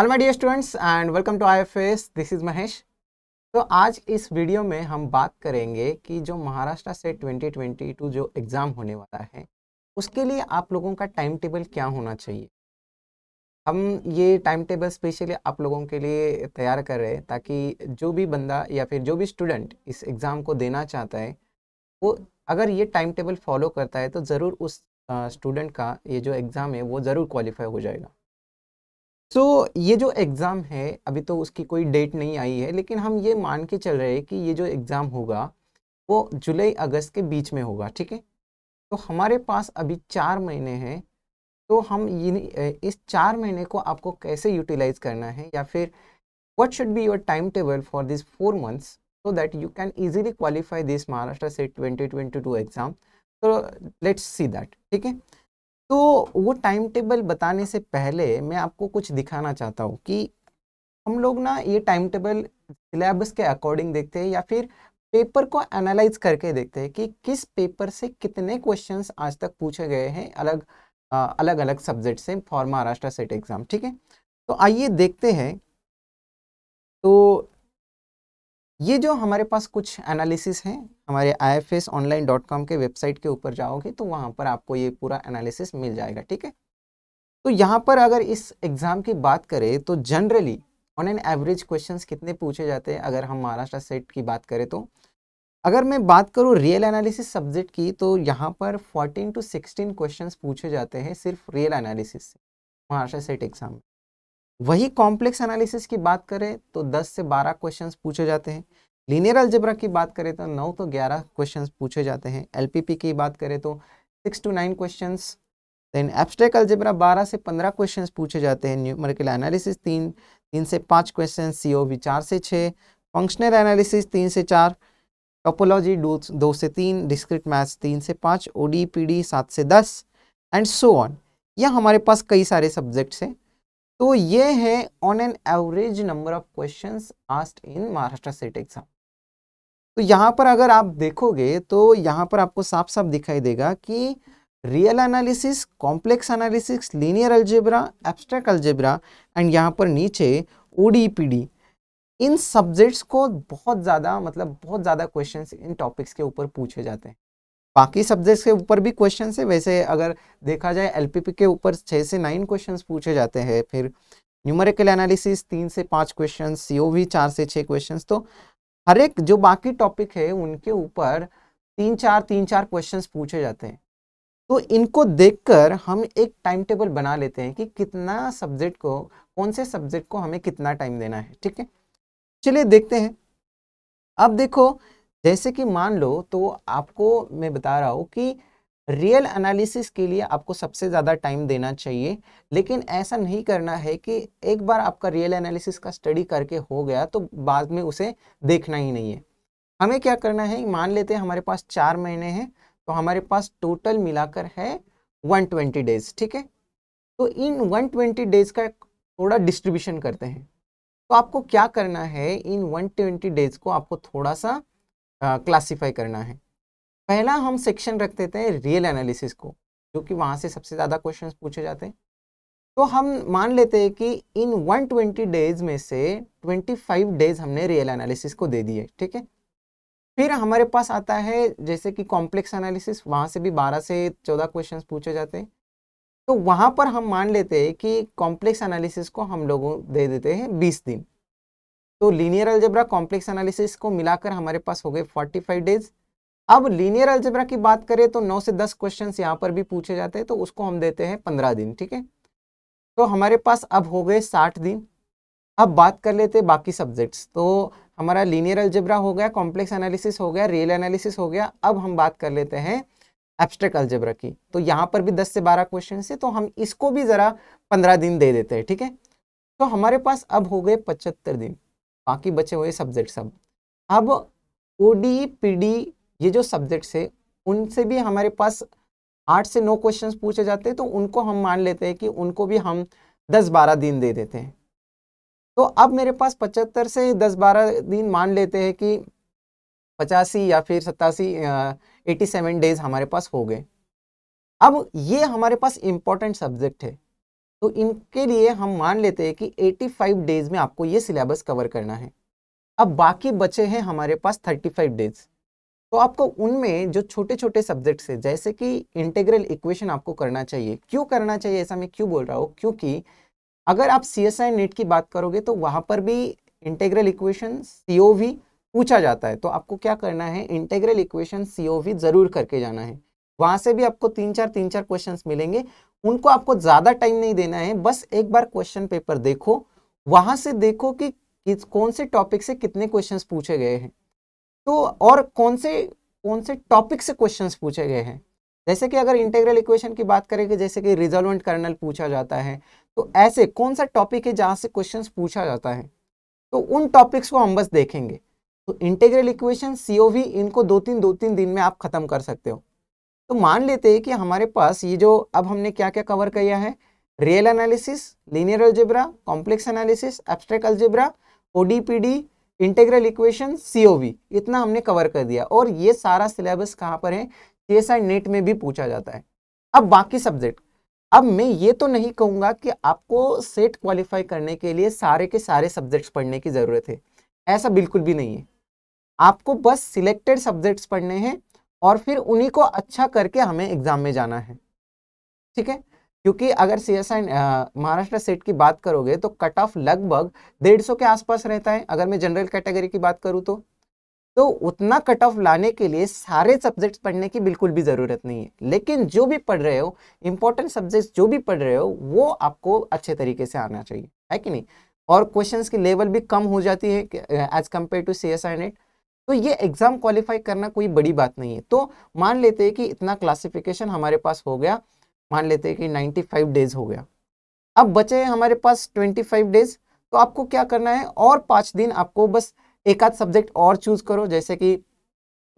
hello my dear students and welcome to I this is Mahesh तो आज इस video में हम बात करेंगे कि जो महाराष्ट्र से 2022 जो एग्ज़ाम होने वाला है उसके लिए आप लोगों का टाइम टेबल क्या होना चाहिए हम ये टाइम टेबल स्पेशली आप लोगों के लिए तैयार कर रहे हैं ताकि जो भी बंदा या फिर जो भी स्टूडेंट इस एग्ज़ाम को देना चाहता है वो अगर ये टाइम टेबल फॉलो करता है तो ज़रूर उस स्टूडेंट का ये जो एग्ज़ाम है वो ज़रूर क्वालिफाई हो जाएगा सो so, ये जो एग्ज़ाम है अभी तो उसकी कोई डेट नहीं आई है लेकिन हम ये मान के चल रहे हैं कि ये जो एग्ज़ाम होगा वो जुलाई अगस्त के बीच में होगा ठीक है तो हमारे पास अभी चार महीने हैं तो हम ये इस चार महीने को आपको कैसे यूटिलाइज करना है या फिर what should be your timetable for this four months so that you can easily qualify this Maharashtra SET twenty twenty two exam तो लेट्स सी दैट ठीक है तो वो टाइम टेबल बताने से पहले मैं आपको कुछ दिखाना चाहता हूँ कि हम लोग ना ये टाइम टेबल सिलेबस के अकॉर्डिंग देखते हैं या फिर पेपर को एनालाइज करके देखते हैं कि किस पेपर से कितने क्वेश्चंस आज तक पूछे गए हैं अलग आ, अलग अलग सब्जेक्ट से फॉर महाराष्ट्र सेट एग्ज़ाम ठीक है तो आइए देखते हैं तो ये जो हमारे पास कुछ एनालिसिस हैं हमारे आई के वेबसाइट के ऊपर जाओगे तो वहाँ पर आपको ये पूरा एनालिसिस मिल जाएगा ठीक है तो यहाँ पर अगर इस एग्ज़ाम की बात करें तो generally on an average question कितने पूछे जाते हैं अगर हम महाराष्ट्र सेट की बात करें तो अगर मैं बात करूँ रियल एनालिसिस सब्जेक्ट की तो यहाँ पर 14 टू 16 क्वेश्चंस पूछे जाते हैं सिर्फ रियल एनालिसिस से महाराष्ट्र सेट एग्जाम में वही कॉम्प्लेक्स एनालिसिस की बात करें तो 10 से 12 क्वेश्चंस पूछे जाते हैं लीनियर अल्जेब्रा की बात करें तो नौ तो ग्यारह क्वेश्चन पूछे जाते हैं एल की बात करें तो six to nine question then abstract algebra बारह से पंद्रह क्वेश्चन पूछे जाते हैं न्यूमरिकल एनालिसिस तीन तीन से पाँच क्वेश्चन सी ओ वी चार से छः फंक्शनल एनालिसिस तीन से चार टोपोलॉजी दो, दो से तीन डिस्क्रिट मैथ्स तीन से पाँच ओ डी पी डी सात से दस एंड सो ऑन यह हमारे पास कई सारे सब्जेक्ट्स हैं तो ये है on an average number of questions asked in Maharashtra SET exam तो यहाँ पर अगर आप देखोगे तो यहाँ पर आपको साफ साफ दिखाई देगा कि real analysis complex analysis linear algebra abstract algebra and यहाँ पर नीचे ओ e इन सब्जेक्ट्स को बहुत ज़्यादा मतलब बहुत ज़्यादा क्वेश्चन इन टॉपिक्स के ऊपर पूछे जाते हैं बाकी सब्जेक्ट्स के ऊपर भी क्वेश्चन है वैसे अगर देखा जाए एल के ऊपर छः से नाइन क्वेश्चन पूछे जाते हैं फिर न्यूमेरिकल एनालिसिस तीन से पाँच क्वेश्चन सीओवी चार से छः क्वेश्चन तो हर एक जो बाकी टॉपिक है उनके ऊपर तीन चार तीन चार क्वेश्चंस पूछे जाते हैं तो इनको देखकर हम एक टाइम टेबल बना लेते हैं कि कितना सब्जेक्ट को कौन से सब्जेक्ट को हमें कितना टाइम देना है ठीक है चलिए देखते हैं अब देखो जैसे कि मान लो तो आपको मैं बता रहा हूँ कि रियल एनालिसिस के लिए आपको सबसे ज़्यादा टाइम देना चाहिए लेकिन ऐसा नहीं करना है कि एक बार आपका रियल एनालिसिस का स्टडी करके हो गया तो बाद में उसे देखना ही नहीं है हमें क्या करना है मान लेते हैं हमारे पास चार महीने हैं तो हमारे पास टोटल मिलाकर है 120 डेज ठीक है तो इन 120 डेज का थोड़ा डिस्ट्रीब्यूशन करते हैं तो आपको क्या करना है इन 120 डेज को आपको थोड़ा सा क्लासीफाई करना है पहला हम सेक्शन रख देते हैं रियल एनालिसिस को जो कि वहाँ से सबसे ज़्यादा क्वेश्चन पूछे जाते हैं तो हम मान लेते हैं कि इन 120 डेज में से 25 डेज हमने रियल एनालिसिस को दे दिए ठीक है फिर हमारे पास आता है जैसे कि कॉम्प्लेक्स एनालिसिस वहाँ से भी 12 से 14 क्वेश्चंस पूछे जाते हैं तो वहाँ पर हम मान लेते हैं कि कॉम्प्लेक्स एनालिसिस को हम लोगों दे देते हैं बीस दिन तो लीनियर अलजबरा कॉम्प्लेक्स एनालिसिस को मिलाकर हमारे पास हो गए फोर्टी डेज अब लीनियर अल्जेब्रा की बात करें तो 9 से 10 क्वेश्चंस यहाँ पर भी पूछे जाते हैं तो उसको हम देते हैं 15 दिन ठीक है तो हमारे पास अब हो गए 60 दिन अब बात कर लेते हैं बाकी सब्जेक्ट्स तो हमारा लीनियर अल्जेब्रा हो गया कॉम्प्लेक्स एनालिसिस हो गया रियल एनालिसिस हो गया अब हम बात कर लेते हैं एब्स्ट्रैक्ट अल्जेब्रा की तो यहाँ पर भी 10 से 12 क्वेश्चन है तो हम इसको भी ज़रा 15 दिन दे देते हैं ठीक है तो हमारे पास अब हो गए 75 दिन बाकी बचे हुए सब्जेक्ट सब अब ओ डी पी डी ये जो सब्जेक्ट्स है उनसे भी हमारे पास आठ से नौ क्वेश्चंस पूछे जाते हैं तो उनको हम मान लेते हैं कि उनको भी हम दस बारह दिन दे देते हैं तो अब मेरे पास पचहत्तर से दस बारह दिन मान लेते हैं कि पचासी या फिर सतासी एटी सेवन डेज हमारे पास हो गए अब ये हमारे पास इम्पोर्टेंट सब्जेक्ट है तो इनके लिए हम मान लेते हैं कि 85 डेज में आपको ये सिलेबस कवर करना है अब बाकी बचे हैं हमारे पास 35 डेज तो आपको उनमें जो छोटे छोटे सब्जेक्ट्स है जैसे कि इंटेग्रल इक्वेशन आपको करना चाहिए क्यों करना चाहिए ऐसा मैं क्यों बोल रहा हूँ क्योंकि अगर आप सी एस आई नेट की बात करोगे तो वहां पर भी integral equation C O V पूछा जाता है तो आपको क्या करना है integral equation C O V जरूर करके जाना है वहाँ से भी आपको तीन चार तीन चार क्वेश्चन मिलेंगे उनको आपको ज़्यादा टाइम नहीं देना है बस एक बार क्वेश्चन पेपर देखो वहां से देखो कि, कि कौन से टॉपिक से कितने क्वेश्चन पूछे गए हैं तो और कौन से कौन से टॉपिक से क्वेश्चंस पूछे गए हैं जैसे कि अगर इंटेग्रल इक्वेशन की बात करें कि जैसे कि रिजोल्वेंट कर्नल पूछा जाता है तो ऐसे कौन सा टॉपिक है जहाँ से क्वेश्चन पूछा जाता है तो उन टॉपिक्स को हम बस देखेंगे तो इंटेग्रल इक्वेशन सी इनको दो तीन दो तीन दिन में आप ख़त्म कर सकते हो तो मान लेते हैं कि हमारे पास ये जो अब हमने क्या क्या कवर किया है real analysis linear algebra complex analysis abstract algebra ODE PDE integral equation COV इतना हमने कवर कर दिया और ये सारा सिलेबस कहाँ पर है सीएसआई नेट e में भी पूछा जाता है अब बाकी सब्जेक्ट अब मैं ये तो नहीं कहूँगा कि आपको सेट क्वालिफाई करने के लिए सारे के सारे सब्जेक्ट्स पढ़ने की ज़रूरत है ऐसा बिल्कुल भी नहीं है आपको बस सिलेक्टेड सब्जेक्ट्स पढ़ने हैं और फिर उन्हीं को अच्छा करके हमें एग्ज़ाम में जाना है ठीक है क्योंकि अगर C S I Maharashtra SET की बात करोगे तो कट ऑफ लगभग डेढ़ सौ के आसपास रहता है अगर मैं जनरल कैटेगरी की बात करूँ तो तो उतना कट ऑफ लाने के लिए सारे सब्जेक्ट्स पढ़ने की बिल्कुल भी ज़रूरत नहीं है लेकिन जो भी पढ़ रहे हो इंपॉर्टेंट सब्जेक्ट्स जो भी पढ़ रहे हो वो आपको अच्छे तरीके से आना चाहिए है कि नहीं और क्वेश्चंस की लेवल भी कम हो जाती है as compare to C S I NET तो ये एग्ज़ाम क्वालिफाई करना कोई बड़ी बात नहीं है तो मान लेते हैं कि इतना क्लासिफिकेशन हमारे पास हो गया मान लेते हैं कि 95 डेज हो गया अब बचे हैं हमारे पास 25 डेज तो आपको क्या करना है और पाँच दिन आपको बस एक आध सब्जेक्ट और चूज करो जैसे कि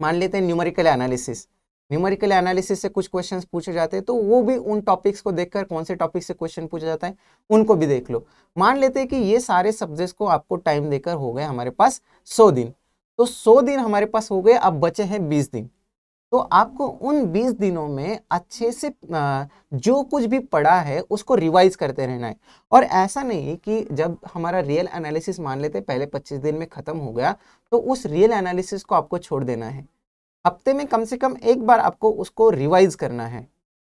मान लेते हैं न्यूमेरिकल एनालिसिस न्यूमेरिकल एनालिसिस से कुछ क्वेश्चन पूछे जाते हैं तो वो भी उन टॉपिक्स को देखकर कौन से टॉपिक से क्वेश्चन पूछा जाता है उनको भी देख लो मान लेते हैं कि ये सारे सब्जेक्ट्स को आपको टाइम देकर हो गए हमारे पास सौ दिन तो सौ दिन हमारे पास हो गए अब बचे हैं बीस दिन तो आपको उन 20 दिनों में अच्छे से जो कुछ भी पढ़ा है उसको रिवाइज करते रहना है और ऐसा नहीं कि जब हमारा रियल एनालिसिस मान लेते पहले 25 दिन में ख़त्म हो गया तो उस रियल एनालिसिस को आपको छोड़ देना है हफ्ते में कम से कम एक बार आपको उसको रिवाइज करना है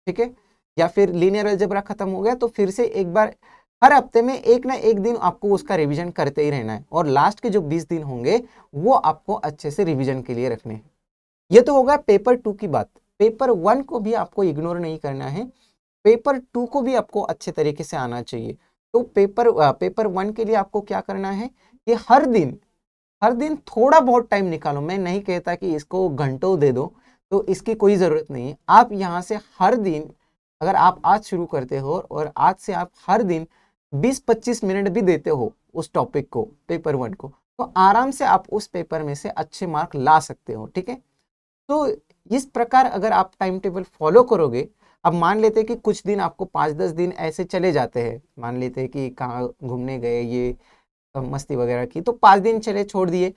ठीक है या फिर लीनियर अलजबरा ख़त्म हो गया तो फिर से एक बार हर हफ्ते में एक ना एक दिन आपको उसका रिविज़न करते ही रहना है और लास्ट के जो बीस दिन होंगे वो आपको अच्छे से रिविज़न के लिए रखने हैं ये तो होगा पेपर टू की बात पेपर वन को भी आपको इग्नोर नहीं करना है पेपर टू को भी आपको अच्छे तरीके से आना चाहिए तो पेपर पेपर वन के लिए आपको क्या करना है कि हर दिन हर दिन थोड़ा बहुत टाइम निकालो मैं नहीं कहता कि इसको घंटों दे दो तो इसकी कोई ज़रूरत नहीं है आप यहाँ से हर दिन अगर आप आज शुरू करते हो और आज से आप हर दिन 20-25 मिनट भी देते हो उस टॉपिक को पेपर वन को तो आराम से आप उस पेपर में से अच्छे मार्क ला सकते हो ठीक है तो इस प्रकार अगर आप टाइम टेबल फॉलो करोगे अब मान लेते हैं कि कुछ दिन आपको पाँच दस दिन ऐसे चले जाते हैं मान लेते हैं कि कहाँ घूमने गए ये मस्ती वगैरह की तो पाँच दिन चले छोड़ दिए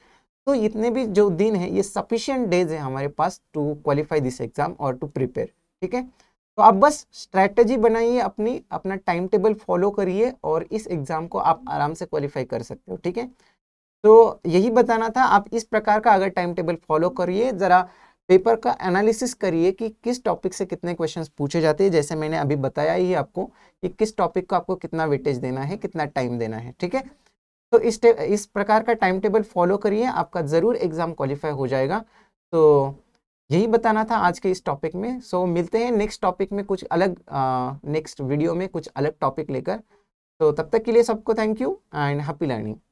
तो इतने भी जो दिन है ये सफिशियंट डेज है हमारे पास टू क्वालिफाई दिस एग्ज़ाम और टू प्रिपेयर ठीक है तो आप बस स्ट्रैटेजी बनाइए अपनी अपना टाइम टेबल फॉलो करिए और इस एग्ज़ाम को आप आराम से क्वालिफाई कर सकते हो ठीक है तो यही बताना था आप इस प्रकार का अगर टाइम टेबल फॉलो करिए ज़रा पेपर का एनालिसिस करिए कि किस टॉपिक से कितने क्वेश्चंस पूछे जाते हैं जैसे मैंने अभी बताया ही आपको कि किस टॉपिक को आपको कितना वेटेज देना है कितना टाइम देना है ठीक है तो इस इस प्रकार का टाइम टेबल फॉलो करिए आपका ज़रूर एग्ज़ाम क्वालिफाई हो जाएगा तो यही बताना था आज के इस टॉपिक में सो so, मिलते हैं नेक्स्ट टॉपिक में कुछ अलग नेक्स्ट वीडियो में कुछ अलग टॉपिक लेकर तो तब तक के लिए सबको thank you and happy learning